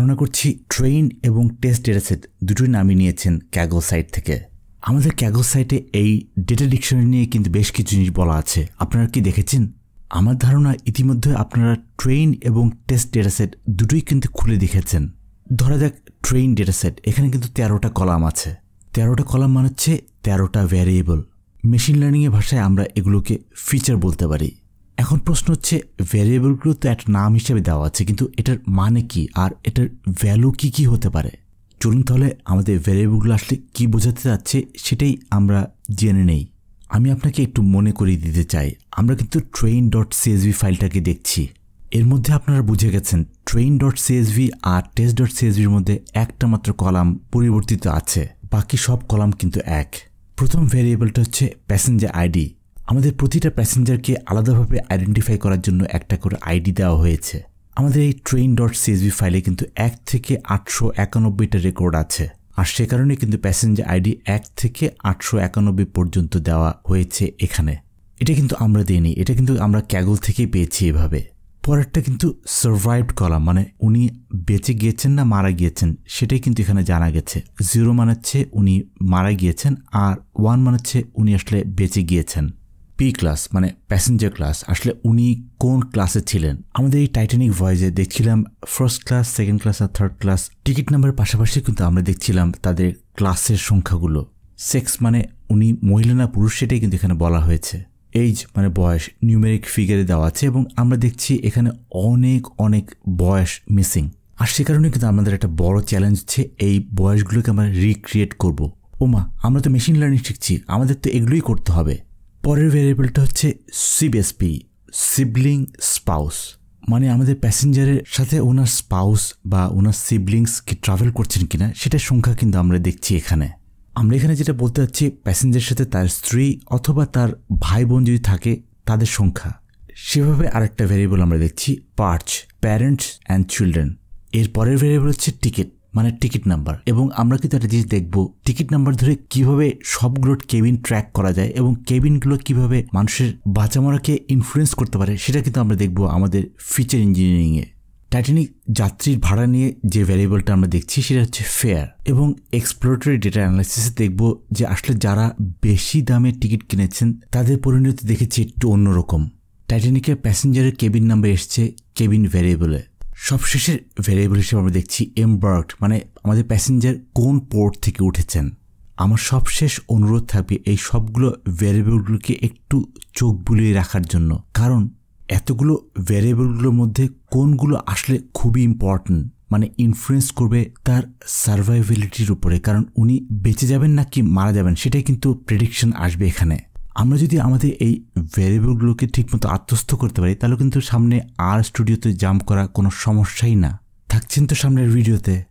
ধারণা করছি ট্রেন এবং টেস্ট ডেটাসেট দুটোই নামিয়ে নিয়েছেন ক্যাগল সাইট থেকে আমাদের ক্যাগল সাইটে এই ডেটা ডিকশনারি নিয়ে কিন্তু বেশ কিছু জিনিস বলা আছে আপনারা কি দেখেছেন আমার ধারণা ইতিমধ্যে আপনারা ট্রেন এবং টেস্ট ডেটাসেট দুটোই কিন্তু খুলে দেখেছেন ধরা যাক ট্রেন ডেটাসেট এখানে কিন্তু তেরোটা কলাম আছে তেরোটা কলাম মানে হচ্ছে তেরোটা ভ্যারিয়েবল মেশিন লার্নিংয়ের ভাষায় আমরা এগুলোকে ফিচার বলতে পারি এখন প্রশ্ন হচ্ছে ভ্যারিয়েবলগুলো তো একটা নাম হিসেবে দেওয়া আছে কিন্তু এটার মানে কি আর এটার ভ্যালু কি কি হতে পারে চলুন তাহলে আমাদের ভ্যারিয়েবলগুলো আসলে কি বোঝাতে চাচ্ছে সেটাই আমরা জেনে নেই আমি আপনাকে একটু মনে করিয়ে দিতে চাই আমরা কিন্তু ট্রেন ডট সিএসভি ফাইলটাকে দেখছি এর মধ্যে আপনারা বুঝে গেছেন ট্রেন ডট সিএসভি আর টেস্ট ডট সিএসভির মধ্যে একটা মাত্র কলাম পরিবর্তিত আছে বাকি সব কলাম কিন্তু এক প্রথম ভ্যারিয়েবলটা হচ্ছে প্যাসেঞ্জার আইডি আমাদের প্রতিটা প্যাসেঞ্জারকে আলাদাভাবে আইডেন্টিফাই করার জন্য একটা করে আইডি দেওয়া হয়েছে আমাদের এই ট্রেন ডট সিএসবি ফাইলে কিন্তু এক থেকে আটশো একানব্বইটা রেকর্ড আছে আর সে কারণে কিন্তু প্যাসেঞ্জার আইডি এক থেকে আটশো একানব্বই পর্যন্ত দেওয়া হয়েছে এখানে এটা কিন্তু আমরা দিইনি এটা কিন্তু আমরা ক্যাগল থেকেই পেয়েছি এভাবে পরেরটা কিন্তু সারভাইভড কলাম মানে উনি বেঁচে গিয়েছেন না মারা গিয়েছেন সেটাই কিন্তু এখানে জানা গেছে জিরো মানে হচ্ছে উনি মারা গিয়েছেন আর ওয়ান মানে হচ্ছে উনি আসলে বেঁচে গিয়েছেন পি ক্লাস মানে প্যাসেঞ্জার ক্লাস আসলে উনি কোন ক্লাসে ছিলেন আমাদের এই টাইটানিক ভয়েজে দেখছিলাম ফার্স্ট ক্লাস সেকেন্ড ক্লাস আর থার্ড ক্লাস টিকিট নাম্বারের পাশাপাশি কিন্তু আমরা দেখছিলাম তাদের ক্লাসের সংখ্যাগুলো সেক্স মানে উনি মহিলা না পুরুষ সেটাই কিন্তু এখানে বলা হয়েছে এইজ মানে বয়স নিউমেরিক ফিগারে দেওয়া আছে এবং আমরা দেখছি এখানে অনেক অনেক বয়স মিসিং আর সে কারণে কিন্তু আমাদের একটা বড় চ্যালেঞ্জ হচ্ছে এই বয়সগুলোকে আমরা রিক্রিয়েট করব ওমা আমরা তো মেশিন লার্নিং শিখছি আমাদের তো এগুলোই করতে হবে পরের ভ্যারিয়েবলটা হচ্ছে সিবিএসপি সিবলিং স্পাউস মানে আমাদের প্যাসেঞ্জারের সাথে ওনার স্পাউস বা ওনার সিবলিংস কি ট্রাভেল করছেন কিনা সেটার সংখ্যা কিন্তু আমরা দেখছি এখানে আমরা এখানে যেটা বলতে চাচ্ছি প্যাসেঞ্জারের সাথে তার স্ত্রী অথবা তার ভাই বোন যদি থাকে তাদের সংখ্যা সেভাবে আরেকটা ভ্যারিয়েবল আমরা দেখছি পার্চ প্যারেন্টস অ্যান্ড চিলড্রেন এর পরের ভ্যারিয়েবল হচ্ছে টিকিট মানে টিকিট নাম্বার এবং আমরা কিন্তু একটা জিনিস দেখব টিকিট নাম্বার ধরে কিভাবে সবগুলো কেবিন ট্র্যাক করা যায় এবং কেবিনগুলো কিভাবে মানুষের বাঁচামরাকে ইনফ্লুয়েস করতে পারে সেটা কিন্তু আমরা দেখব আমাদের ফিচার ইঞ্জিনিয়ারিংয়ে টাইটানিক যাত্রীর ভাড়া নিয়ে যে ভ্যারিয়েবলটা আমরা দেখছি সেটা হচ্ছে ফেয়ার এবং এক্সপ্লোরেটরি ডেটা অ্যানালাইসিসে দেখব যে আসলে যারা বেশি দামে টিকিট কিনেছেন তাদের পরিণতি দেখেছি একটু অন্যরকম টাইটানিকের প্যাসেঞ্জারের কেবিন নাম্বার এসছে কেবিন ভ্যারিয়েবলে সবশেষের ভেরিয়েবল হিসেবে আমরা দেখছি এমবার্কড মানে আমাদের প্যাসেঞ্জার কোন পোর্ট থেকে উঠেছেন আমার সবশেষ অনুরোধ থাকবে এই সবগুলো ভেরিয়েবলগুলোকে একটু চোখ বুলিয়ে রাখার জন্য কারণ এতগুলো ভেরিয়েবলগুলোর মধ্যে কোনগুলো আসলে খুবই ইম্পর্ট্যান্ট মানে ইনফ্লুয়েন্স করবে তার সার্ভাইভেলিটির উপরে কারণ উনি বেঁচে যাবেন নাকি মারা যাবেন সেটাই কিন্তু প্রেডিকশন আসবে এখানে আমরা যদি আমাদের এই ভ্যারিয়েবলগুলোকে ঠিকমতো আত্মস্থ করতে পারি তাহলে কিন্তু সামনে আর স্টুডিওতে জাম্প করা কোনো সমস্যাই না থাকছেন তো সামনের ভিডিওতে